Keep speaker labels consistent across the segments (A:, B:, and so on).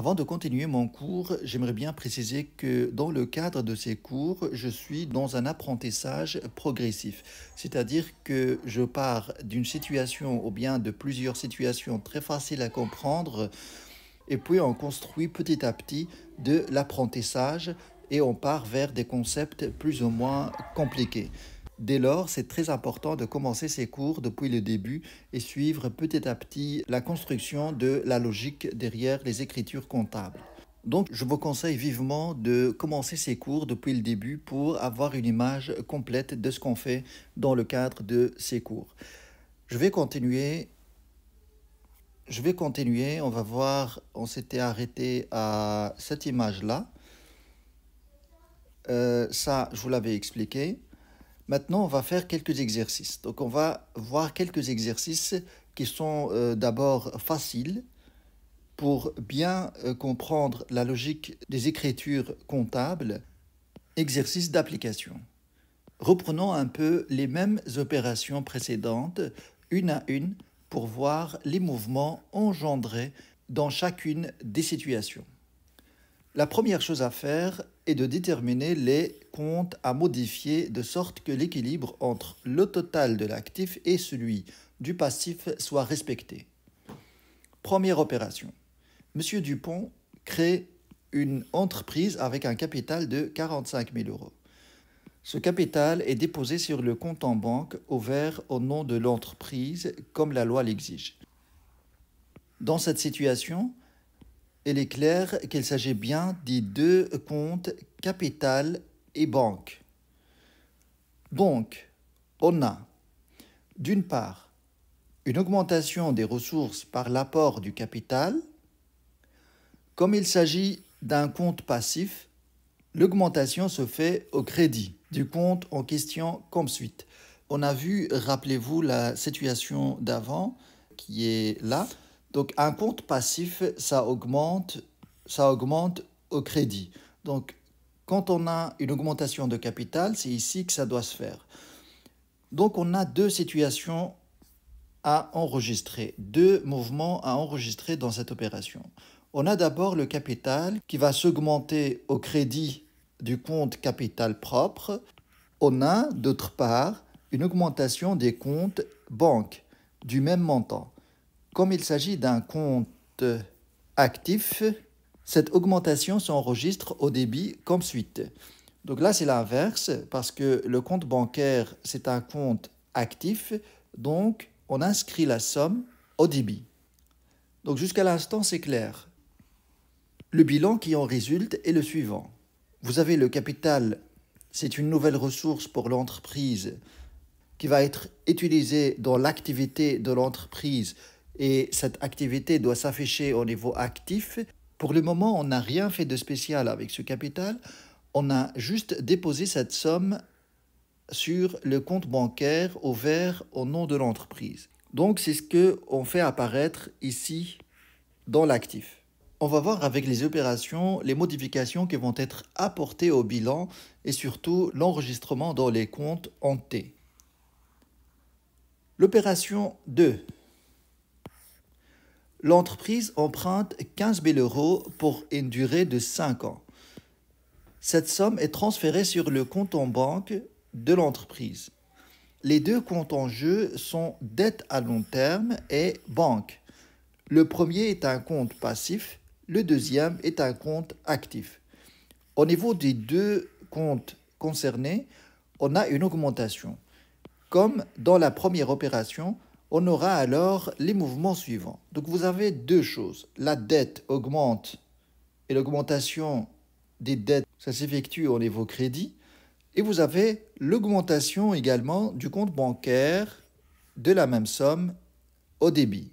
A: Avant de continuer mon cours, j'aimerais bien préciser que dans le cadre de ces cours, je suis dans un apprentissage progressif, c'est-à-dire que je pars d'une situation ou bien de plusieurs situations très faciles à comprendre et puis on construit petit à petit de l'apprentissage et on part vers des concepts plus ou moins compliqués. Dès lors, c'est très important de commencer ces cours depuis le début et suivre petit à petit la construction de la logique derrière les écritures comptables. Donc, je vous conseille vivement de commencer ces cours depuis le début pour avoir une image complète de ce qu'on fait dans le cadre de ces cours. Je vais continuer. Je vais continuer. On va voir. On s'était arrêté à cette image-là. Euh, ça, je vous l'avais expliqué. Maintenant, on va faire quelques exercices. Donc, on va voir quelques exercices qui sont euh, d'abord faciles pour bien euh, comprendre la logique des écritures comptables. Exercice d'application. Reprenons un peu les mêmes opérations précédentes, une à une, pour voir les mouvements engendrés dans chacune des situations. La première chose à faire est de déterminer les comptes à modifier de sorte que l'équilibre entre le total de l'actif et celui du passif soit respecté. Première opération. Monsieur Dupont crée une entreprise avec un capital de 45 000 euros. Ce capital est déposé sur le compte en banque ouvert au nom de l'entreprise comme la loi l'exige. Dans cette situation, il est clair qu'il s'agit bien des deux comptes capital et banque. Donc, on a d'une part une augmentation des ressources par l'apport du capital. Comme il s'agit d'un compte passif, l'augmentation se fait au crédit du compte en question comme suite. On a vu, rappelez-vous, la situation d'avant qui est là. Donc un compte passif, ça augmente, ça augmente au crédit. Donc quand on a une augmentation de capital, c'est ici que ça doit se faire. Donc on a deux situations à enregistrer, deux mouvements à enregistrer dans cette opération. On a d'abord le capital qui va s'augmenter au crédit du compte capital propre. On a d'autre part une augmentation des comptes banques du même montant. Comme il s'agit d'un compte actif, cette augmentation s'enregistre au débit comme suite. Donc là, c'est l'inverse, parce que le compte bancaire, c'est un compte actif, donc on inscrit la somme au débit. Donc jusqu'à l'instant, c'est clair. Le bilan qui en résulte est le suivant. Vous avez le capital, c'est une nouvelle ressource pour l'entreprise qui va être utilisée dans l'activité de l'entreprise et cette activité doit s'afficher au niveau actif. Pour le moment, on n'a rien fait de spécial avec ce capital. On a juste déposé cette somme sur le compte bancaire ouvert au nom de l'entreprise. Donc c'est ce que on fait apparaître ici dans l'actif. On va voir avec les opérations les modifications qui vont être apportées au bilan et surtout l'enregistrement dans les comptes en T. L'opération 2, L'entreprise emprunte 15 000 euros pour une durée de 5 ans. Cette somme est transférée sur le compte en banque de l'entreprise. Les deux comptes en jeu sont dette à long terme et banque. Le premier est un compte passif, le deuxième est un compte actif. Au niveau des deux comptes concernés, on a une augmentation. Comme dans la première opération, on aura alors les mouvements suivants. Donc vous avez deux choses. La dette augmente et l'augmentation des dettes, ça s'effectue au niveau crédit. Et vous avez l'augmentation également du compte bancaire de la même somme au débit.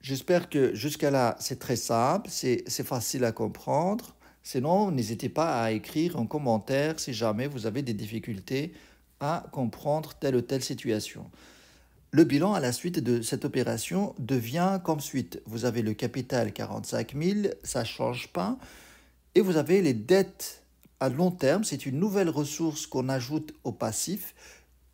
A: J'espère que jusqu'à là, c'est très simple, c'est facile à comprendre. Sinon, n'hésitez pas à écrire en commentaire si jamais vous avez des difficultés à comprendre telle ou telle situation. Le bilan à la suite de cette opération devient comme suite. Vous avez le capital 45 000, ça ne change pas. Et vous avez les dettes à long terme. C'est une nouvelle ressource qu'on ajoute au passif.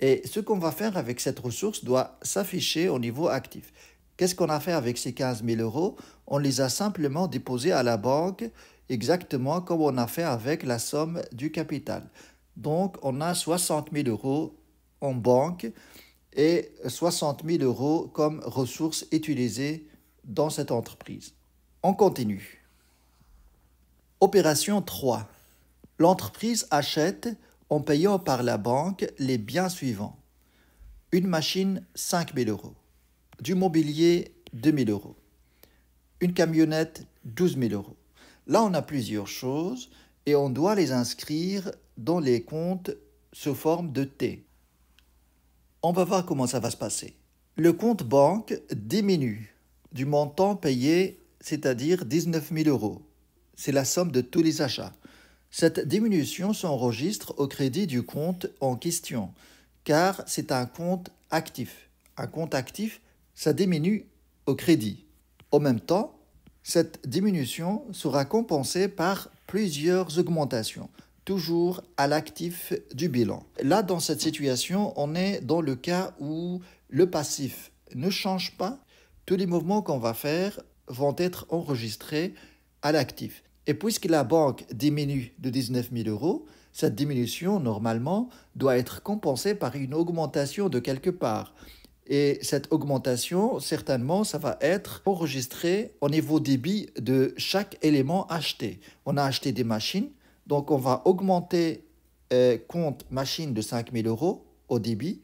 A: Et ce qu'on va faire avec cette ressource doit s'afficher au niveau actif. Qu'est-ce qu'on a fait avec ces 15 000 euros On les a simplement déposés à la banque exactement comme on a fait avec la somme du capital. Donc on a 60 000 euros en banque et 60 000 euros comme ressources utilisées dans cette entreprise. On continue. Opération 3. L'entreprise achète, en payant par la banque, les biens suivants. Une machine, 5 000 euros. Du mobilier, 2 000 euros. Une camionnette, 12 000 euros. Là, on a plusieurs choses et on doit les inscrire dans les comptes sous forme de T. On va voir comment ça va se passer. Le compte banque diminue du montant payé, c'est-à-dire 19 000 euros. C'est la somme de tous les achats. Cette diminution s'enregistre au crédit du compte en question, car c'est un compte actif. Un compte actif, ça diminue au crédit. En même temps, cette diminution sera compensée par plusieurs augmentations toujours à l'actif du bilan. Là, dans cette situation, on est dans le cas où le passif ne change pas. Tous les mouvements qu'on va faire vont être enregistrés à l'actif. Et puisque la banque diminue de 19 000 euros, cette diminution, normalement, doit être compensée par une augmentation de quelque part. Et cette augmentation, certainement, ça va être enregistré au niveau débit de chaque élément acheté. On a acheté des machines, donc on va augmenter euh, compte machine de 000 euros au débit.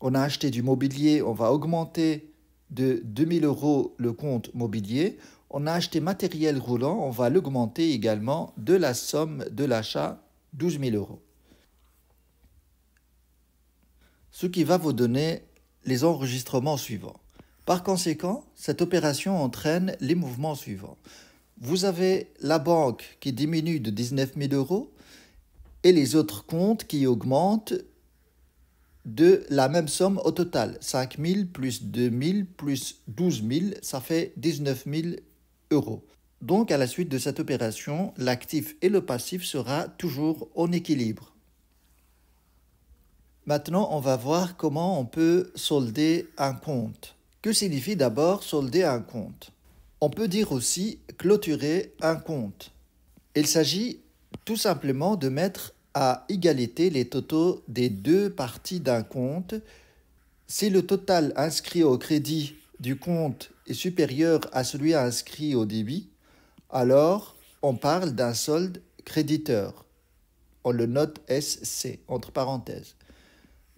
A: On a acheté du mobilier, on va augmenter de 000 euros le compte mobilier. On a acheté matériel roulant, on va l'augmenter également de la somme de l'achat 12 000 euros. Ce qui va vous donner les enregistrements suivants. Par conséquent, cette opération entraîne les mouvements suivants vous avez la banque qui diminue de 19 000 euros et les autres comptes qui augmentent de la même somme au total. 5 000 plus 2 000 plus 12 000, ça fait 19 000 euros. Donc à la suite de cette opération, l'actif et le passif sera toujours en équilibre. Maintenant, on va voir comment on peut solder un compte. Que signifie d'abord solder un compte on peut dire aussi clôturer un compte. Il s'agit tout simplement de mettre à égalité les totaux des deux parties d'un compte. Si le total inscrit au crédit du compte est supérieur à celui inscrit au débit, alors on parle d'un solde créditeur. On le note SC, entre parenthèses.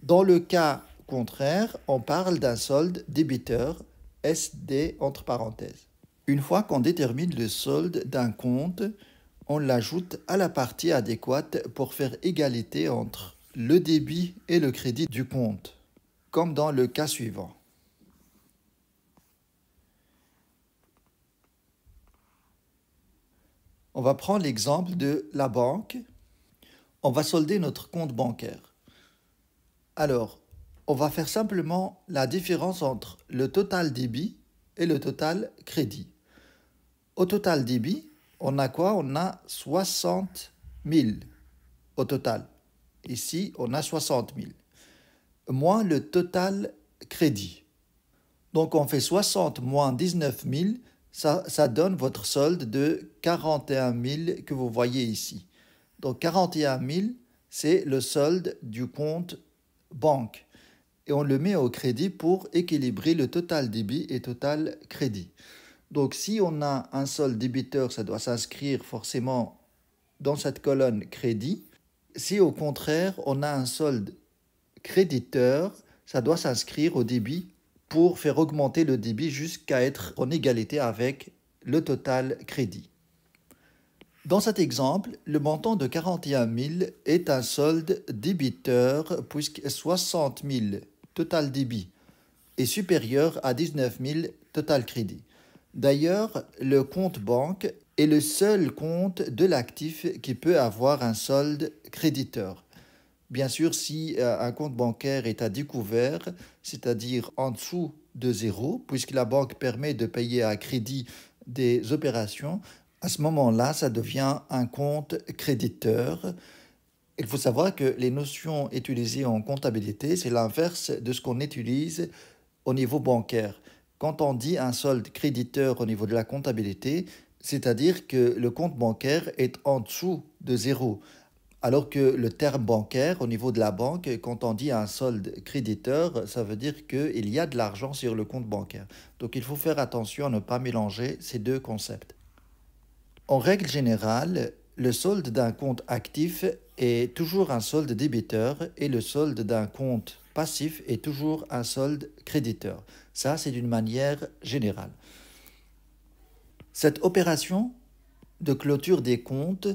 A: Dans le cas contraire, on parle d'un solde débiteur, SD, entre parenthèses. Une fois qu'on détermine le solde d'un compte, on l'ajoute à la partie adéquate pour faire égalité entre le débit et le crédit du compte, comme dans le cas suivant. On va prendre l'exemple de la banque. On va solder notre compte bancaire. Alors, on va faire simplement la différence entre le total débit et le total crédit. Au total débit, on a quoi On a 60 000 au total. Ici, on a 60 000. Moins le total crédit. Donc on fait 60 moins 19 000, ça, ça donne votre solde de 41 000 que vous voyez ici. Donc 41 000, c'est le solde du compte banque. Et on le met au crédit pour équilibrer le total débit et total crédit. Donc si on a un solde débiteur, ça doit s'inscrire forcément dans cette colonne crédit. Si au contraire, on a un solde créditeur, ça doit s'inscrire au débit pour faire augmenter le débit jusqu'à être en égalité avec le total crédit. Dans cet exemple, le montant de 41 000 est un solde débiteur puisque 60 000 total débit est supérieur à 19 000 total crédit. D'ailleurs, le compte banque est le seul compte de l'actif qui peut avoir un solde créditeur. Bien sûr, si euh, un compte bancaire est à découvert, c'est-à-dire en dessous de zéro, puisque la banque permet de payer à crédit des opérations, à ce moment-là, ça devient un compte créditeur. Il faut savoir que les notions utilisées en comptabilité, c'est l'inverse de ce qu'on utilise au niveau bancaire quand on dit un solde créditeur au niveau de la comptabilité, c'est-à-dire que le compte bancaire est en dessous de zéro. Alors que le terme bancaire au niveau de la banque, quand on dit un solde créditeur, ça veut dire qu'il y a de l'argent sur le compte bancaire. Donc il faut faire attention à ne pas mélanger ces deux concepts. En règle générale, le solde d'un compte actif est toujours un solde débiteur et le solde d'un compte passif est toujours un solde créditeur. Ça, c'est d'une manière générale. Cette opération de clôture des comptes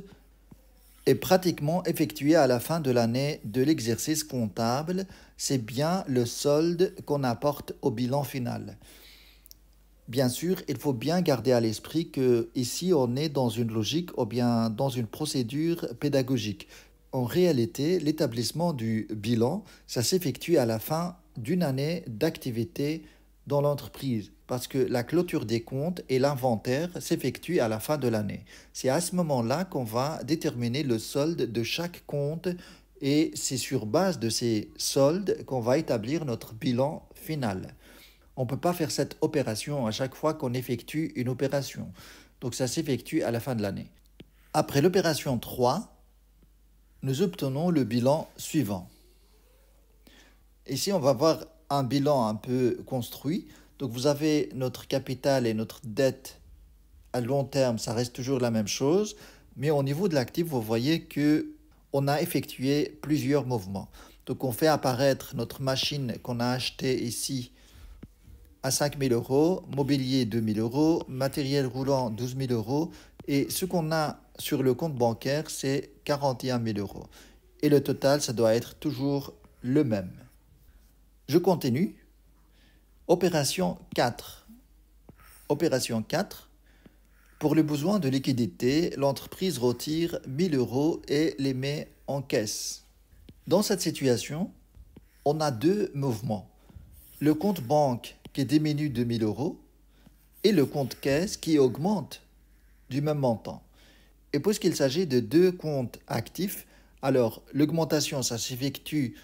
A: est pratiquement effectuée à la fin de l'année de l'exercice comptable. C'est bien le solde qu'on apporte au bilan final. Bien sûr, il faut bien garder à l'esprit que ici on est dans une logique ou bien dans une procédure pédagogique. En réalité, l'établissement du bilan, ça s'effectue à la fin d'une année d'activité dans l'entreprise parce que la clôture des comptes et l'inventaire s'effectuent à la fin de l'année. C'est à ce moment-là qu'on va déterminer le solde de chaque compte et c'est sur base de ces soldes qu'on va établir notre bilan final. On ne peut pas faire cette opération à chaque fois qu'on effectue une opération. Donc ça s'effectue à la fin de l'année. Après l'opération 3, nous obtenons le bilan suivant. Ici, on va voir un bilan un peu construit. Donc, vous avez notre capital et notre dette à long terme, ça reste toujours la même chose. Mais au niveau de l'actif, vous voyez que on a effectué plusieurs mouvements. Donc, on fait apparaître notre machine qu'on a achetée ici à 5000 000 euros, mobilier 2000 000 euros, matériel roulant 12000 000 euros. Et ce qu'on a sur le compte bancaire, c'est 41 000 euros. Et le total, ça doit être toujours le même. Je continue. Opération 4. Opération 4. Pour le besoin de liquidité, l'entreprise retire 000 euros et les met en caisse. Dans cette situation, on a deux mouvements. Le compte banque qui diminue de 000 euros et le compte caisse qui augmente du même montant. Et puisqu'il s'agit de deux comptes actifs, alors l'augmentation, ça s'effectue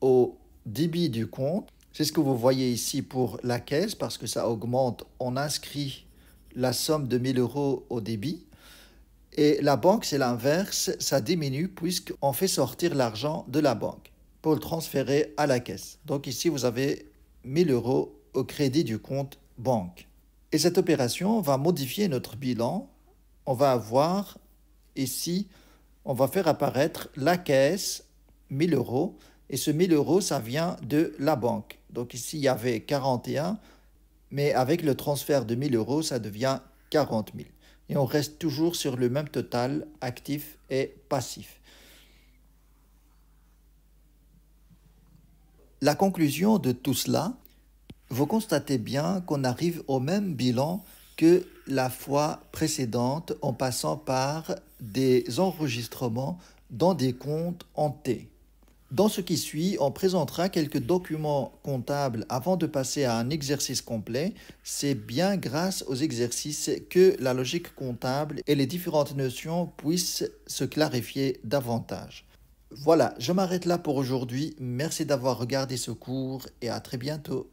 A: au débit du compte. C'est ce que vous voyez ici pour la caisse, parce que ça augmente. On inscrit la somme de 1000 euros au débit. Et la banque, c'est l'inverse, ça diminue puisqu'on fait sortir l'argent de la banque pour le transférer à la caisse. Donc ici, vous avez 1000 euros au crédit du compte banque. Et cette opération va modifier notre bilan. On va avoir Ici, on va faire apparaître la caisse, 1000 euros, et ce 1000 euros, ça vient de la banque. Donc ici, il y avait 41, mais avec le transfert de 1000 euros, ça devient 40 000. Et on reste toujours sur le même total actif et passif. La conclusion de tout cela, vous constatez bien qu'on arrive au même bilan que la fois précédente en passant par des enregistrements dans des comptes en T. Dans ce qui suit, on présentera quelques documents comptables avant de passer à un exercice complet. C'est bien grâce aux exercices que la logique comptable et les différentes notions puissent se clarifier davantage. Voilà, je m'arrête là pour aujourd'hui. Merci d'avoir regardé ce cours et à très bientôt.